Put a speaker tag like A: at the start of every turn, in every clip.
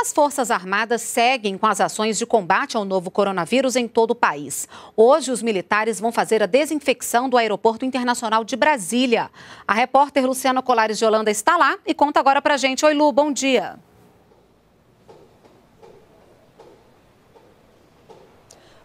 A: As Forças Armadas seguem com as ações de combate ao novo coronavírus em todo o país. Hoje, os militares vão fazer a desinfecção do Aeroporto Internacional de Brasília. A repórter Luciana Colares de Holanda está lá e conta agora pra gente. Oi, Lu, bom dia.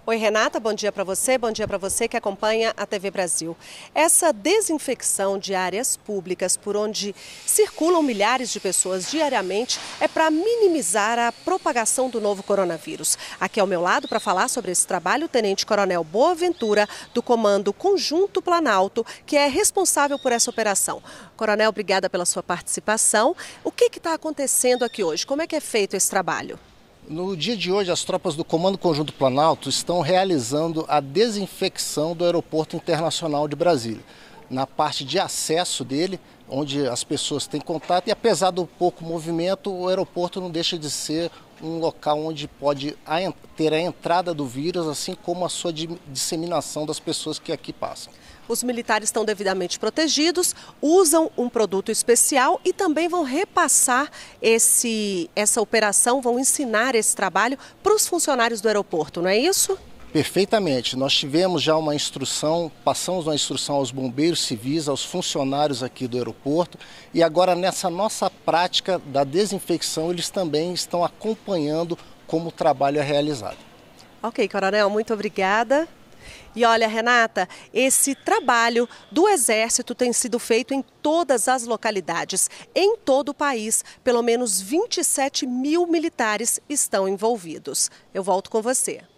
B: Oi, Renata, bom dia para você, bom dia para você que acompanha a TV Brasil. Essa desinfecção de áreas públicas por onde circulam milhares de pessoas diariamente é para minimizar a propagação do novo coronavírus. Aqui ao meu lado para falar sobre esse trabalho, o Tenente Coronel Boaventura, do Comando Conjunto Planalto, que é responsável por essa operação. Coronel, obrigada pela sua participação. O que está acontecendo aqui hoje? Como é que é feito esse trabalho?
C: No dia de hoje, as tropas do Comando Conjunto Planalto estão realizando a desinfecção do Aeroporto Internacional de Brasília. Na parte de acesso dele, onde as pessoas têm contato, e apesar do pouco movimento, o aeroporto não deixa de ser um local onde pode ter a entrada do vírus, assim como a sua disseminação das pessoas que aqui passam. Os
B: militares estão devidamente protegidos, usam um produto especial e também vão repassar esse, essa operação, vão ensinar esse trabalho para os funcionários do aeroporto, não é isso?
C: Perfeitamente. Nós tivemos já uma instrução, passamos uma instrução aos bombeiros civis, aos funcionários aqui do aeroporto e agora nessa nossa prática da desinfecção, eles também estão acompanhando como o trabalho é realizado.
B: Ok, Coronel, muito obrigada. E olha, Renata, esse trabalho do Exército tem sido feito em todas as localidades. Em todo o país, pelo menos 27 mil militares estão envolvidos. Eu volto com você.